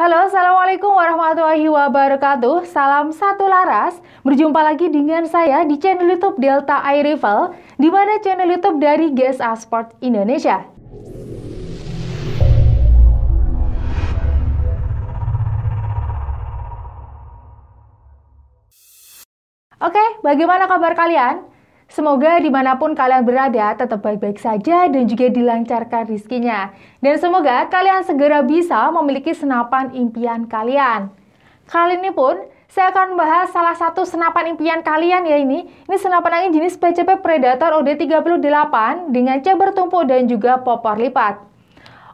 Halo, Assalamualaikum warahmatullahi wabarakatuh. Salam satu laras. Berjumpa lagi dengan saya di channel YouTube Delta Air Rival, di mana channel YouTube dari GSA Sport Indonesia. Oke, bagaimana kabar kalian? Semoga dimanapun kalian berada tetap baik-baik saja dan juga dilancarkan rizkinya. Dan semoga kalian segera bisa memiliki senapan impian kalian. Kali ini pun saya akan membahas salah satu senapan impian kalian ya ini. Ini senapan angin jenis PCP Predator OD38 dengan chamber tumpu dan juga popor lipat.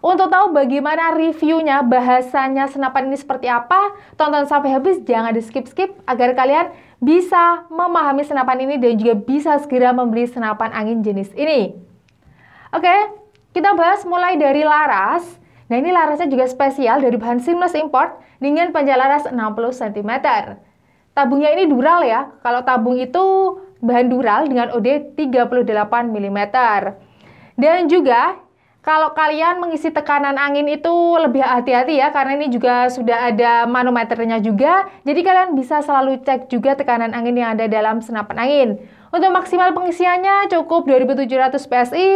Untuk tahu bagaimana reviewnya, bahasanya senapan ini seperti apa, tonton sampai habis, jangan di skip-skip agar kalian bisa memahami senapan ini dan juga bisa segera membeli senapan angin jenis ini. Oke, kita bahas mulai dari laras. Nah ini larasnya juga spesial dari bahan seamless import dengan panjang laras 60 cm. Tabungnya ini dural ya, kalau tabung itu bahan dural dengan OD 38 mm. Dan juga kalau kalian mengisi tekanan angin itu lebih hati-hati ya, karena ini juga sudah ada manometernya juga. Jadi kalian bisa selalu cek juga tekanan angin yang ada dalam senapan angin. Untuk maksimal pengisiannya cukup 2700 PSI,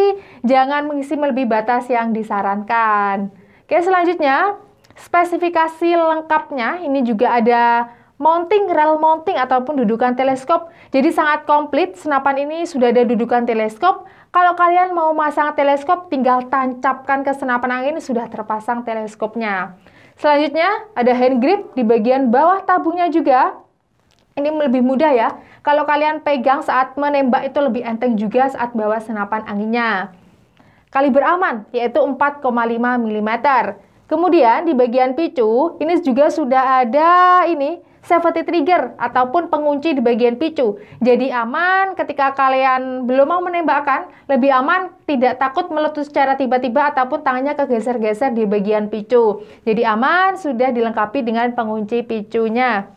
jangan mengisi melebihi batas yang disarankan. Oke, selanjutnya spesifikasi lengkapnya ini juga ada mounting, rel mounting ataupun dudukan teleskop. Jadi sangat komplit, senapan ini sudah ada dudukan teleskop. Kalau kalian mau masang teleskop, tinggal tancapkan ke senapan angin sudah terpasang teleskopnya. Selanjutnya ada hand grip di bagian bawah tabungnya juga. Ini lebih mudah ya. Kalau kalian pegang saat menembak itu lebih enteng juga saat bawa senapan anginnya. Kaliber aman yaitu 4,5 mm. Kemudian di bagian picu, ini juga sudah ada ini safety trigger ataupun pengunci di bagian picu. Jadi aman ketika kalian belum mau menembakkan, lebih aman tidak takut meletus secara tiba-tiba ataupun tangannya kegeser-geser di bagian picu. Jadi aman sudah dilengkapi dengan pengunci picunya.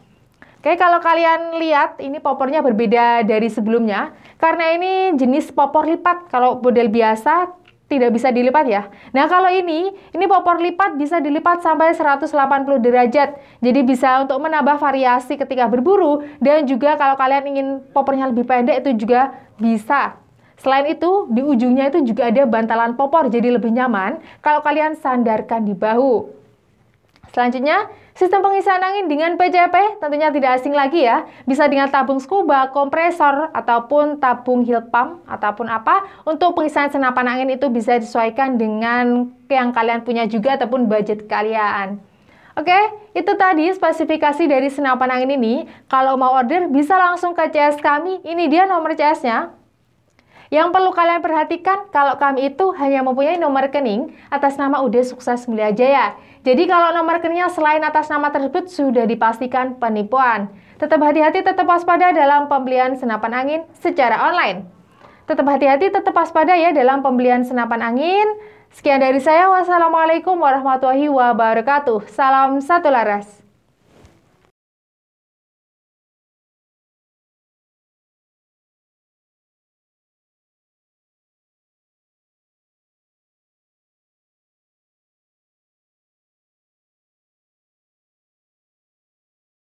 Oke, kalau kalian lihat ini popornya berbeda dari sebelumnya karena ini jenis popor lipat. Kalau model biasa tidak bisa dilipat ya. Nah, kalau ini, ini popor lipat bisa dilipat sampai 180 derajat. Jadi bisa untuk menambah variasi ketika berburu dan juga kalau kalian ingin popornya lebih pendek itu juga bisa. Selain itu, di ujungnya itu juga ada bantalan popor jadi lebih nyaman kalau kalian sandarkan di bahu. Selanjutnya, Sistem pengisian angin dengan PCP tentunya tidak asing lagi ya. Bisa dengan tabung scuba, kompresor, ataupun tabung heat pump, ataupun apa. Untuk pengisian senapan angin itu bisa disesuaikan dengan yang kalian punya juga ataupun budget kalian. Oke, itu tadi spesifikasi dari senapan angin ini. Kalau mau order bisa langsung ke CS kami. Ini dia nomor CS-nya yang perlu kalian perhatikan kalau kami itu hanya mempunyai nomor rekening atas nama UD Sukses Mulia Jaya. Jadi kalau nomor rekeningnya selain atas nama tersebut sudah dipastikan penipuan. Tetap hati-hati, tetap waspada dalam pembelian senapan angin secara online. Tetap hati-hati, tetap waspada ya dalam pembelian senapan angin. Sekian dari saya, wassalamualaikum warahmatullahi wabarakatuh. Salam satu laras.